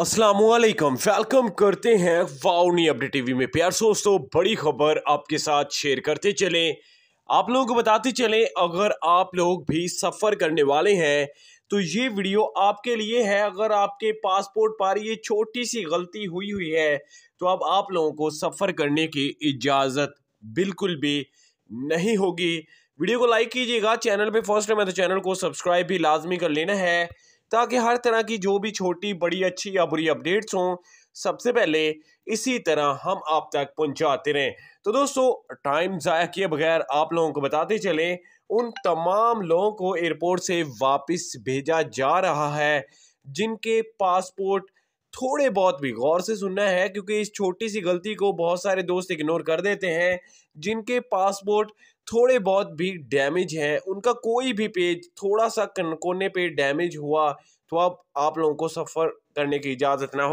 असलकम वेलकम करते हैं वाउनी अपडेट टीवी में प्यार दोस्तों बड़ी खबर आपके साथ शेयर करते चले आप लोगों को बताते चले अगर आप लोग भी सफ़र करने वाले हैं तो ये वीडियो आपके लिए है अगर आपके पासपोर्ट पर ये छोटी सी गलती हुई हुई है तो अब आप लोगों को सफ़र करने की इजाज़त बिल्कुल भी नहीं होगी वीडियो को लाइक कीजिएगा चैनल पर फर्स्ट टाइम है तो चैनल को सब्सक्राइब भी लाजमी कर लेना है ताकि हर तरह की जो भी छोटी बड़ी अच्छी या बुरी अपडेट्स हों सबसे पहले इसी तरह हम आप तक पहुंचाते रहें तो दोस्तों टाइम ज़ाया किए बगैर आप लोगों को बताते चलें उन तमाम लोगों को एयरपोर्ट से वापस भेजा जा रहा है जिनके पासपोर्ट थोड़े बहुत भी गौर से सुनना है क्योंकि इस छोटी सी गलती को बहुत सारे दोस्त इग्नोर कर देते हैं जिनके पासपोर्ट थोड़े बहुत भी डैमेज हैं उनका कोई भी पेज थोड़ा सा कोने पे डैमेज हुआ तो अब आप लोगों को सफ़र करने की इजाज़त ना हो